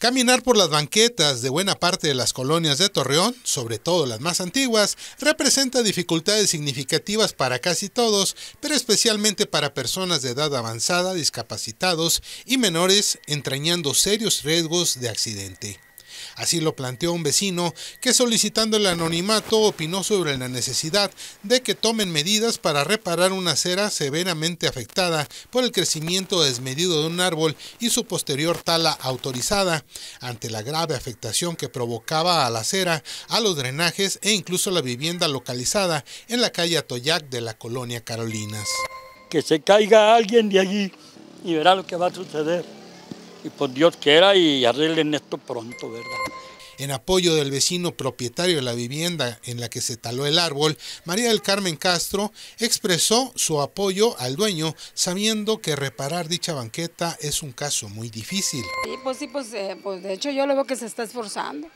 Caminar por las banquetas de buena parte de las colonias de Torreón, sobre todo las más antiguas, representa dificultades significativas para casi todos, pero especialmente para personas de edad avanzada, discapacitados y menores, entrañando serios riesgos de accidente. Así lo planteó un vecino que solicitando el anonimato opinó sobre la necesidad de que tomen medidas para reparar una acera severamente afectada por el crecimiento desmedido de un árbol y su posterior tala autorizada, ante la grave afectación que provocaba a la acera, a los drenajes e incluso la vivienda localizada en la calle Atoyac de la colonia Carolinas. Que se caiga alguien de allí y verá lo que va a suceder y pues Dios quiera y arreglen esto pronto, ¿verdad? En apoyo del vecino propietario de la vivienda en la que se taló el árbol, María del Carmen Castro expresó su apoyo al dueño, sabiendo que reparar dicha banqueta es un caso muy difícil. Sí, pues sí, pues, eh, pues de hecho yo lo veo que se está esforzando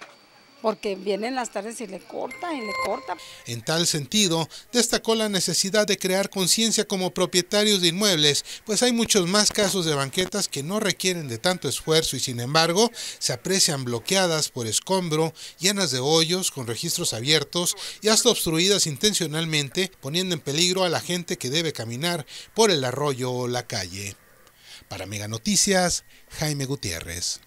porque vienen las tardes y le corta y le corta. En tal sentido, destacó la necesidad de crear conciencia como propietarios de inmuebles, pues hay muchos más casos de banquetas que no requieren de tanto esfuerzo y sin embargo se aprecian bloqueadas por escombro, llenas de hoyos, con registros abiertos y hasta obstruidas intencionalmente, poniendo en peligro a la gente que debe caminar por el arroyo o la calle. Para Mega Noticias, Jaime Gutiérrez.